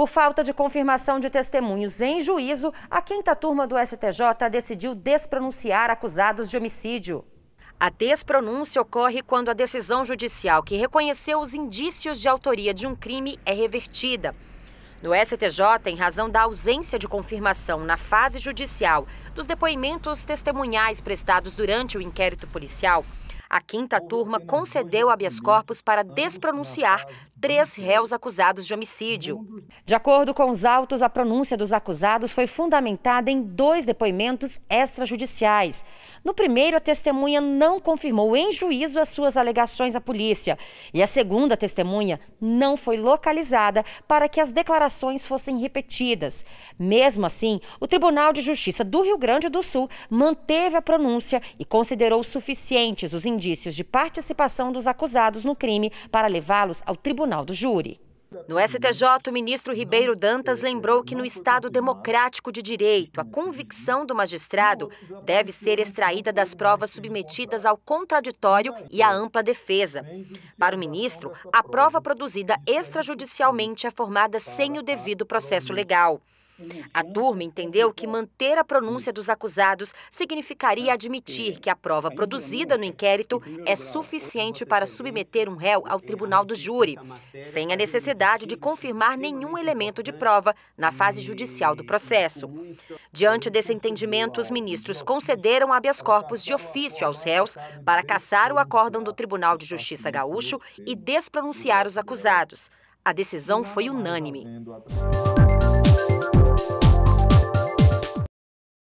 Por falta de confirmação de testemunhos em juízo, a quinta turma do STJ decidiu despronunciar acusados de homicídio. A despronúncia ocorre quando a decisão judicial que reconheceu os indícios de autoria de um crime é revertida. No STJ, em razão da ausência de confirmação na fase judicial dos depoimentos testemunhais prestados durante o inquérito policial, a quinta turma concedeu habeas corpus para despronunciar três réus acusados de homicídio. De acordo com os autos, a pronúncia dos acusados foi fundamentada em dois depoimentos extrajudiciais. No primeiro, a testemunha não confirmou em juízo as suas alegações à polícia. E a segunda testemunha não foi localizada para que as declarações fossem repetidas. Mesmo assim, o Tribunal de Justiça do Rio Grande do Sul manteve a pronúncia e considerou suficientes os indícios indícios de participação dos acusados no crime para levá-los ao tribunal do júri. No STJ, o ministro Ribeiro Dantas lembrou que no Estado democrático de direito, a convicção do magistrado deve ser extraída das provas submetidas ao contraditório e à ampla defesa. Para o ministro, a prova produzida extrajudicialmente é formada sem o devido processo legal. A turma entendeu que manter a pronúncia dos acusados significaria hum. admitir que a prova produzida no é inquérito é suficiente para submeter um réu ao tribunal do júri, sem a é necessidade de confirmar nenhum elemento de prova na hum, fase judicial do processo. É Diante desse entendimento, os ministros concederam habeas corpus de ofício aos réus para cassar o acórdão do tá? Tribunal de Justiça Gaúcho e despronunciar os né? acusados. A decisão foi unânime.